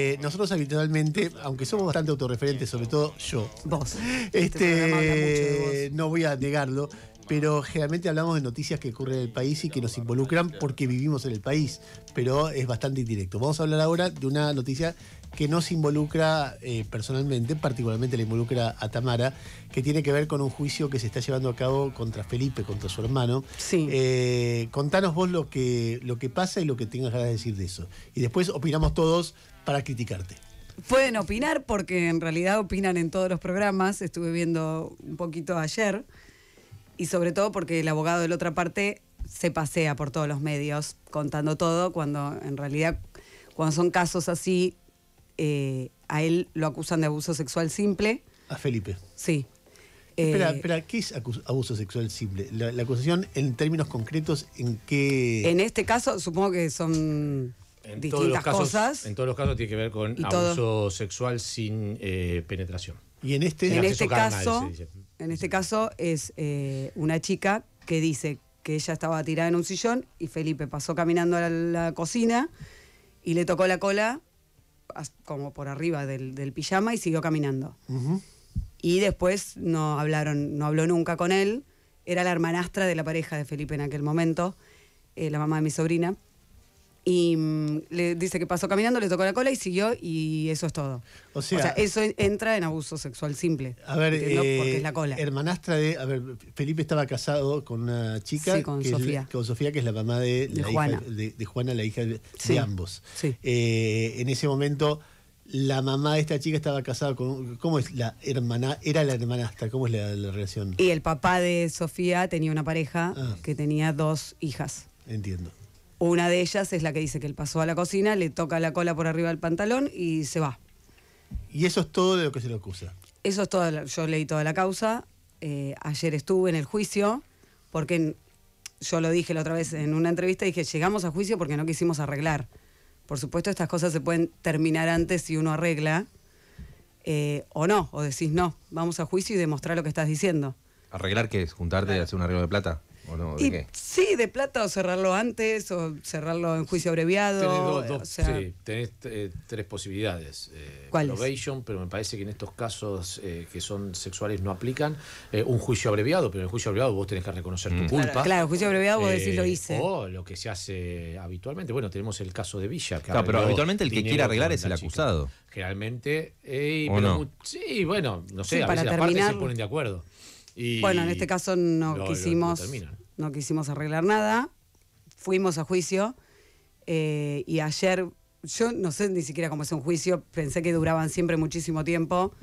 Eh, nosotros habitualmente, aunque somos bastante autorreferentes, sobre todo yo, vos. Este, este no voy a negarlo, pero generalmente hablamos de noticias que ocurren en el país y que nos involucran porque vivimos en el país, pero es bastante indirecto. Vamos a hablar ahora de una noticia que nos involucra eh, personalmente, particularmente la involucra a Tamara, que tiene que ver con un juicio que se está llevando a cabo contra Felipe, contra su hermano. Sí. Eh, contanos vos lo que, lo que pasa y lo que tengas ganas decir de eso. Y después opinamos todos para criticarte. Pueden opinar porque en realidad opinan en todos los programas. Estuve viendo un poquito ayer y sobre todo porque el abogado de la otra parte se pasea por todos los medios contando todo, cuando en realidad cuando son casos así, eh, a él lo acusan de abuso sexual simple. A Felipe. Sí. espera, eh, ¿qué es abuso sexual simple? La, acusación en términos concretos, ¿en qué...? En este caso, supongo que son distintas cosas. En todos los casos tiene que ver con abuso sexual sin eh, penetración. Y en este... En, este caso... En este caso es eh, una chica que dice que ella estaba tirada en un sillón y Felipe pasó caminando a la, cocina y le tocó la cola como por arriba del, pijama y siguió caminando. Y después no hablaron, no habló nunca con él. Era la hermanastra de la pareja de Felipe en aquel momento, eh, la mamá de mi sobrina y mm, le dice que pasó caminando, le tocó la cola y siguió y eso es todo. O sea, eso entra en abuso sexual simple. a ver, eh, porque es la cola. hermanastra de, a ver, Felipe estaba casado con una chica, Sí, con Sofía. con Sofía, que es la mamá de, De Juana. de- Juana, la hija de, ambos. Eh, en ese momento, la mamá de esta chica estaba casada con, ¿cómo es la hermana? Era la hermanastra, ¿cómo es la, relación? Y el papá de Sofía tenía una pareja ah. que tenía dos hijas. Entiendo. Una de ellas es la que dice que él pasó a la cocina, le toca la cola por arriba del pantalón y se va. ¿Y eso es todo de lo que se le acusa? Eso es todo. Yo leí toda la causa. Eh, ayer estuve en el juicio, porque yo lo dije la otra vez en una entrevista, dije, llegamos a juicio porque no quisimos arreglar. Por supuesto, estas cosas se pueden terminar antes si uno arregla, eh, o no, o decís no, vamos a juicio y demostrar lo que estás diciendo. ¿Arreglar qué es? ¿Juntarte y hacer un arreglo de plata? Sí, de plata o cerrarlo antes o cerrarlo en juicio abreviado. Tenés, sí, tenés eh, tres posibilidades. Eh, pero me parece que en estos casos eh, que son sexuales no aplican. Eh, un juicio abreviado, pero en el juicio abreviado vos tenés que reconocer tu mm. culpa. Claro, juicio abreviado vos decís lo hice. O lo que se hace habitualmente. Bueno, tenemos el caso de Villa. pero habitualmente el que quiere arreglar es el acusado. Generalmente. Sí, bueno, no sé, a veces las se ponen de acuerdo bueno, en este caso no, quisimos, arreglar nada, fuimos a juicio eh, y ayer, yo no sé ni siquiera cómo es un juicio, pensé que duraban siempre muchísimo tiempo,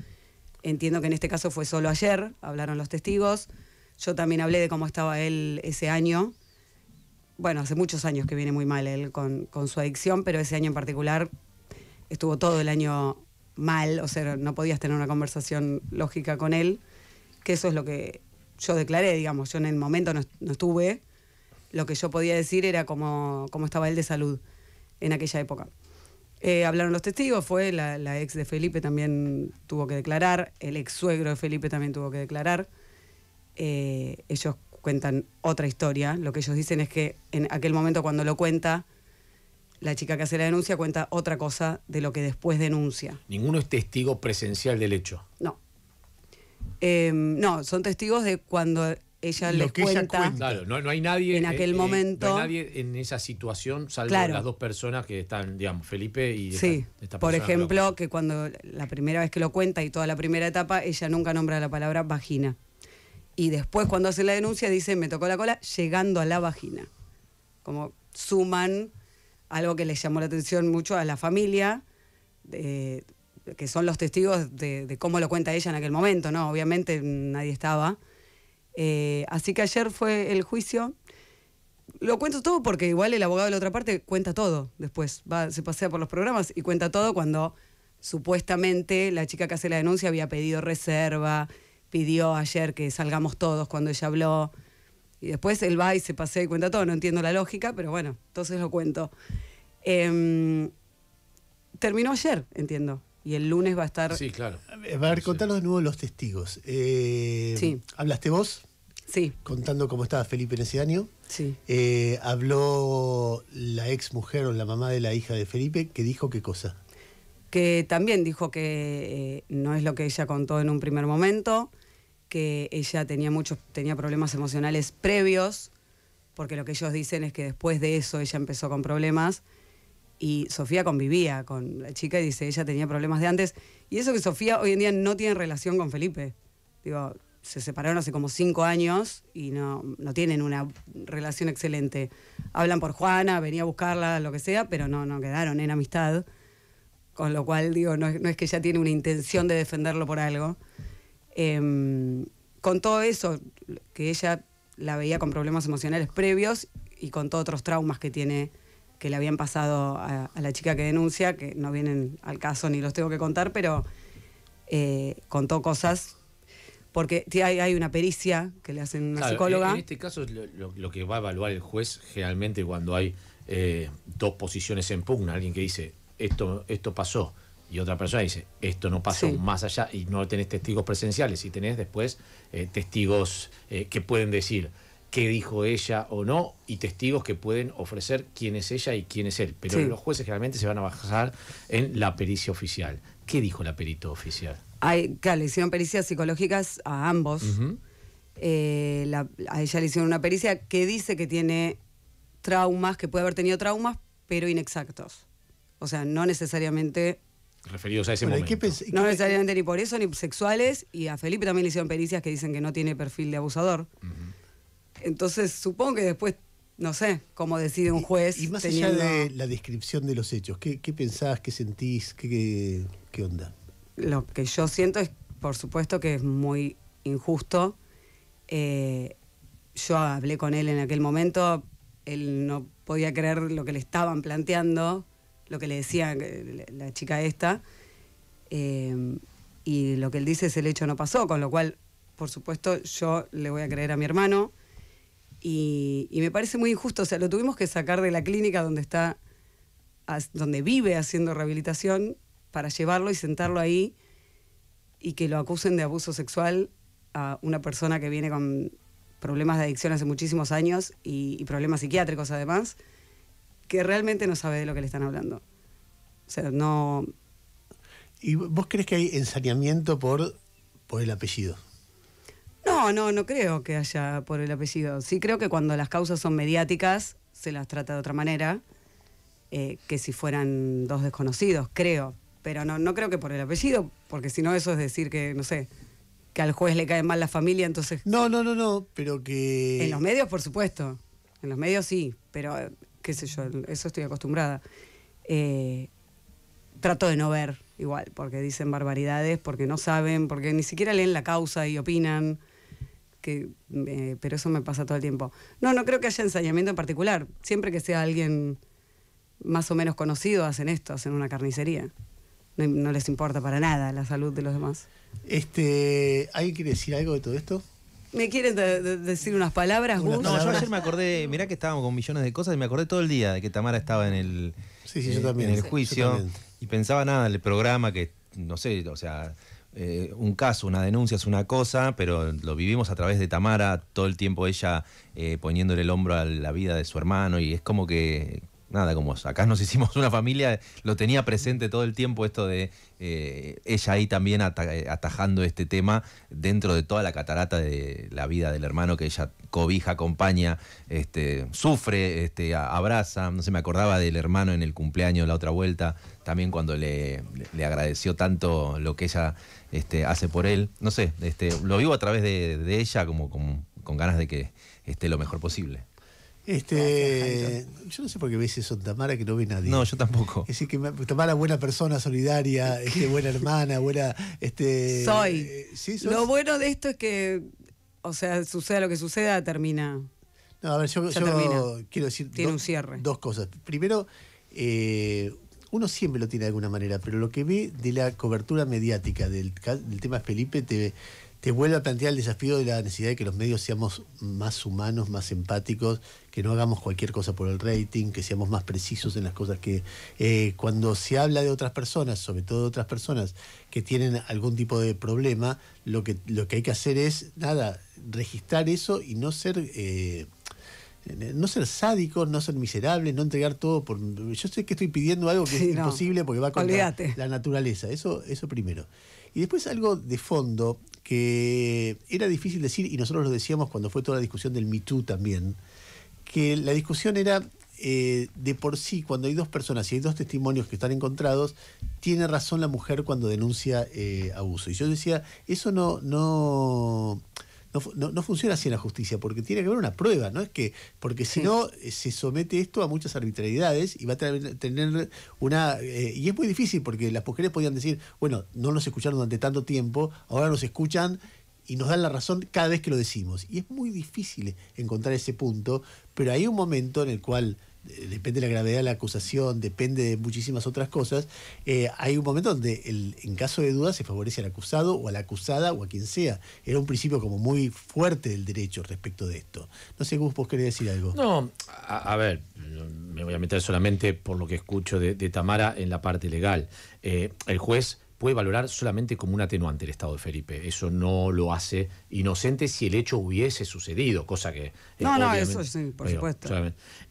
entiendo que en este caso fue solo ayer, hablaron los testigos, yo también hablé de cómo estaba él ese año, bueno, hace muchos años que viene muy mal él con su adicción, pero ese año en particular estuvo todo el año mal, o sea, no podías tener una conversación lógica con él que eso es lo que yo declaré, digamos, yo en el momento no, estuve, lo que yo podía decir era cómo, cómo estaba él de salud en aquella época. Eh, hablaron los testigos, fue la, ex de Felipe también tuvo que declarar, el ex suegro de Felipe también tuvo que declarar. Eh, ellos cuentan otra historia, lo que ellos dicen es que en aquel momento cuando lo cuenta, la chica que hace la denuncia cuenta otra cosa de lo que después denuncia. Ninguno es testigo presencial del hecho. No. Em, no, son testigos de cuando ella Lo que cuenta. no, hay nadie en aquel eh, momento. No nadie en esa situación, salvo las dos personas que están, digamos, Felipe y esta, sí. Por ejemplo, que, cuando la primera vez que lo cuenta y toda la primera etapa, ella nunca nombra la palabra vagina. Y después, cuando hace la denuncia, dice: Me tocó la cola llegando a la vagina. Como suman algo que les llamó la atención mucho a la familia que son los testigos de, cómo lo cuenta ella en aquel momento, ¿no? Obviamente nadie estaba. Eh, así que ayer fue el juicio. Lo cuento todo porque igual el abogado de la otra parte cuenta todo después, se pasea por los programas y cuenta todo cuando supuestamente la chica que hace la denuncia había pedido reserva, pidió ayer que salgamos todos cuando ella habló. Y después él va y se pasea y cuenta todo, no entiendo la lógica, pero bueno, entonces lo cuento. Em, terminó ayer, entiendo y el lunes va a estar... Sí, claro. A ver, contanos de nuevo los testigos. Eh, sí. ¿Hablaste vos? Sí. Contando cómo estaba Felipe en ese año. Sí. Eh, habló la ex mujer o la mamá de la hija de Felipe, que dijo qué cosa. Que también dijo que eh, no es lo que ella contó en un primer momento, que ella tenía muchos, tenía problemas emocionales previos, porque lo que ellos dicen es que después de eso ella empezó con problemas y Sofía convivía con la chica y dice, ella tenía problemas de antes. Y eso que Sofía hoy en día no tiene relación con Felipe. Digo, se separaron hace como cinco años y no, tienen una relación excelente. Hablan por Juana, venía a buscarla, lo que sea, pero no, no quedaron en amistad. Con lo cual, digo, no, es que ella tiene una intención de defenderlo por algo. Em, con todo eso, que ella la veía con problemas emocionales previos y con todos otros traumas que tiene que le habían pasado a, la chica que denuncia, que no vienen al caso ni los tengo que contar, pero eh, contó cosas. Porque hay, una pericia que le hacen una psicóloga. En este caso, lo, que va a evaluar el juez generalmente cuando hay eh, dos posiciones en pugna, alguien que dice esto, esto pasó y otra persona dice esto no pasó más allá y no tenés testigos presenciales y tenés después eh, testigos que pueden decir qué dijo ella o no y testigos que pueden ofrecer quién es ella y quién es él. Pero los jueces generalmente se van a basar en la pericia oficial. ¿Qué dijo la perito oficial? claro, le hicieron pericias psicológicas a ambos. Eh, a ella le hicieron una pericia que dice que tiene traumas, que puede haber tenido traumas, pero inexactos. O sea, no necesariamente referidos a ese momento. no necesariamente ni por eso, ni sexuales. Y a Felipe también le hicieron pericias que dicen que no tiene perfil de abusador. Entonces supongo que después, no sé, cómo decide un juez. Y, más allá de la descripción de los hechos, ¿qué, pensás, qué sentís, qué, qué, onda? Lo que yo siento es, por supuesto, que es muy injusto. Eh, yo hablé con él en aquel momento, él no podía creer lo que le estaban planteando, lo que le decía eh, la chica esta, eh, y lo que él dice es el hecho no pasó, con lo cual, por supuesto, yo le voy a creer a mi hermano, y, me parece muy injusto, o sea, lo tuvimos que sacar de la clínica donde está, donde vive haciendo rehabilitación, para llevarlo y sentarlo ahí y que lo acusen de abuso sexual a una persona que viene con problemas de adicción hace muchísimos años y, y problemas psiquiátricos además, que realmente no sabe de lo que le están hablando. O sea, no... ¿Y vos crees que hay ensañamiento por, por el apellido? No, no, creo que haya por el apellido. Sí creo que cuando las causas son mediáticas se las trata de otra manera eh, que si fueran dos desconocidos, creo. Pero no, no creo que por el apellido, porque si no eso es decir que, no sé, que al juez le cae mal la familia, entonces... No, no, no, no, pero que... En los medios, por supuesto. En los medios sí, pero eh, qué sé yo, eso estoy acostumbrada. Eh, trato de no ver igual, porque dicen barbaridades, porque no saben, porque ni siquiera leen la causa y opinan. Eh, pero eso me pasa todo el tiempo. No, no creo que haya ensañamiento en particular. Siempre que sea alguien más o menos conocido, hacen esto, hacen una carnicería. No, les importa para nada la salud de los demás. Este, ¿Alguien quiere decir algo de todo esto? ¿Me quieren decir unas palabras, No, yo ayer me acordé, mirá que estábamos con millones de cosas y me acordé todo el día de que Tamara estaba en el, eh, también, el juicio y pensaba nada en el programa que, no sé, o sea, eh, un caso, una denuncia es una cosa, pero lo vivimos a través de Tamara, todo el tiempo ella eh, poniéndole el hombro a la vida de su hermano y es como que nada, como acá nos hicimos una familia, lo tenía presente todo el tiempo esto de eh, ella ahí también eh, atajando este tema dentro de toda la catarata de la vida del hermano que ella cobija, acompaña, este, sufre, este, abraza. No se me acordaba del hermano en el cumpleaños la otra vuelta, también cuando le, agradeció tanto lo que ella este, hace por él. No sé, este, lo vivo a través de, ella como, con ganas de que esté lo mejor posible. Este, yo no sé por qué ves eso, Tamara, que no ve nadie. No, yo tampoco. Es decir, que pues, Tamara, buena persona, solidaria, este, buena hermana, buena. Este, Soy. Eh, lo bueno de esto es que, o sea, suceda lo que suceda, termina. No, a ver, yo, quiero decir. Dos cosas. Primero, eh, uno siempre lo tiene de alguna manera, pero lo que ve de la cobertura mediática del, del tema Felipe te, te vuelve a plantear el desafío de la necesidad de que los medios seamos más humanos, más empáticos, que no hagamos cualquier cosa por el rating, que seamos más precisos en las cosas que eh, cuando se habla de otras personas, sobre todo de otras personas que tienen algún tipo de problema, lo que, lo que hay que hacer es, nada, registrar eso y no ser... Eh, no ser sádicos, no ser miserables, no entregar todo por... Yo sé que estoy pidiendo algo que es imposible porque va con la, la, naturaleza, eso, eso primero. Y después algo de fondo que era difícil decir, y nosotros lo decíamos cuando fue toda la discusión del Me también, que la discusión era eh, de por sí, cuando hay dos personas y hay dos testimonios que están encontrados, tiene razón la mujer cuando denuncia eh, abuso. Y yo decía, eso no, no, funciona así en la justicia, porque tiene que haber una prueba, ¿no? Es que, porque si no, eh, se somete esto a muchas arbitrariedades y va a tener una. Eh, y es muy difícil, porque las mujeres podían decir, bueno, no nos escucharon durante tanto tiempo, ahora nos escuchan y nos dan la razón cada vez que lo decimos. Y es muy difícil encontrar ese punto, pero hay un momento en el cual depende de la gravedad de la acusación, depende de muchísimas otras cosas, eh, hay un momento donde el, en caso de duda se favorece al acusado o a la acusada o a quien sea. Era un principio como muy fuerte del derecho respecto de esto. No sé, Gus, vos querés decir algo. No, a, ver, me voy a meter solamente por lo que escucho de, Tamara en la parte legal. Eh, el juez puede valorar solamente como un atenuante el estado de Felipe. Eso no lo hace inocente si el hecho hubiese sucedido, cosa que... Eh, no, no, eso sí, por supuesto.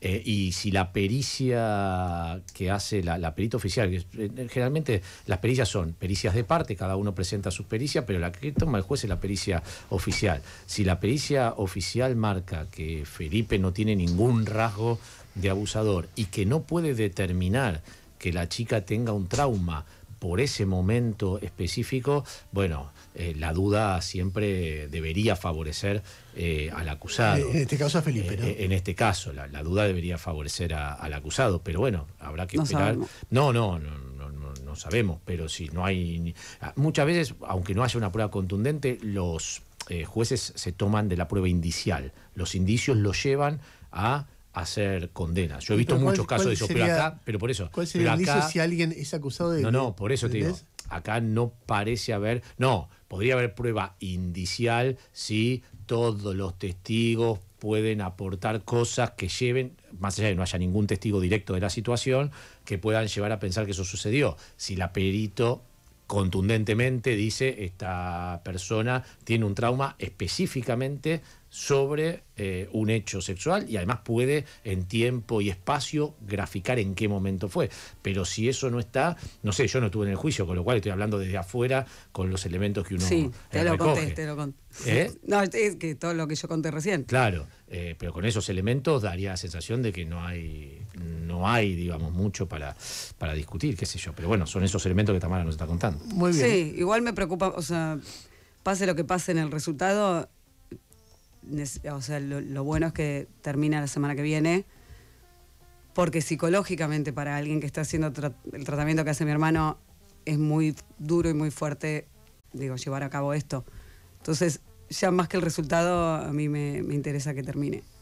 Eh, y si la pericia que hace la, perita oficial, que eh, generalmente las pericias son pericias de parte, cada uno presenta sus pericias, pero la que toma el juez es la pericia oficial. Si la pericia oficial marca que Felipe no tiene ningún rasgo de abusador y que no puede determinar que la chica tenga un trauma, por ese momento específico, bueno, eh, la duda siempre debería favorecer eh, al acusado. En este caso a Felipe, eh, ¿no? en este caso, la, duda debería favorecer al acusado, pero bueno, habrá que esperar. no, no, no, no, no no sabemos, pero si no hay... Ah, muchas veces, aunque no haya una prueba contundente, los jueces se toman de la prueba indicial. Los indicios los llevan a hacer condenas. Yo he visto muchos casos de eso, pero acá, pero por eso. ¿Cuál el si alguien es acusado de.? No, no, por eso te digo. Acá no parece haber. No, podría haber prueba indicial si todos los testigos pueden aportar cosas que lleven, más allá de que no haya ningún testigo directo de la situación, que puedan llevar a pensar que eso sucedió. Si la perito contundentemente dice esta persona tiene un trauma específicamente sobre eh, un hecho sexual y además puede en tiempo y espacio graficar en qué momento fue. Pero si eso no está, no sé, yo no estuve en el juicio, con lo cual estoy hablando desde afuera con los elementos que uno... Sí, te lo conté, te lo conté. ¿Eh? No, es que todo lo que yo conté recién. Claro. Eh, pero con esos elementos daría la sensación de que no hay, no hay digamos, mucho para, para discutir, qué sé yo. Pero bueno, son esos elementos que Tamara nos está contando. Muy bien. Sí, igual me preocupa, o sea, pase lo que pase en el resultado, o sea, lo, bueno es que termina la semana que viene, porque psicológicamente para alguien que está haciendo el tratamiento que hace mi hermano es muy duro y muy fuerte, digo, llevar a cabo esto. Entonces, ya más que el resultado, a mí me, me interesa que termine.